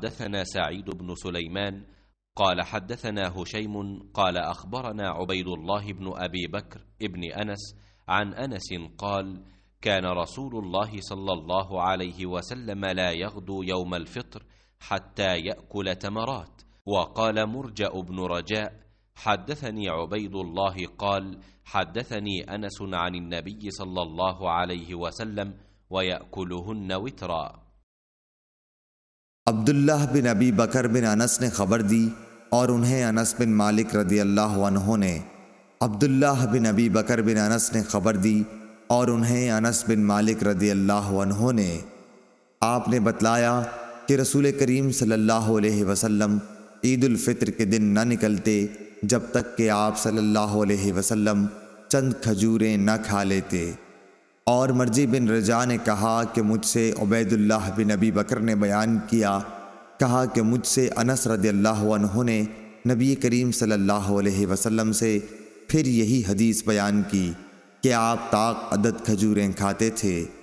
حدثنا سعيد بن سليمان قال حدثنا هشيم قال أخبرنا عبيد الله بن أبي بكر ابن أنس عن أنس قال كان رسول الله صلى الله عليه وسلم لا يغدو يوم الفطر حتى يأكل تمرات وقال مرجأ بن رجاء حدثني عبيد الله قال حدثني أنس عن النبي صلى الله عليه وسلم ويأكلهن وترا अब्दुल्लाह बिन अबी बकर बिन अनस ने खबर दी और उन्हें अनस बिन मालिक रदी अल्लाह ने अब्दुल्लाह बिन अबी बकर बिन अनस ने खबर दी और उन्हें अनस बिन मालिक रदी अल्लाह ने आपने बतलाया कि रसूल करीम सल्लल्लाहु अलैहि वसल्लम ईदालफ़ितर के दिन न निकलते जब तक कि आप सल्लल्लाहु अलैहि वसल्लम चंद खजूरें न खा लेते और मर्जी बिन रजा ने कहा कि मुझसे उबैदुल्लाह बिन नबी बकर ने बयान किया कहा कि मुझसे अनस रद्लाह ने नबी करीम सल्लल्लाहु अलैहि वसल्लम से फिर यही हदीस बयान की कि आप ताक अदद खजूरें खाते थे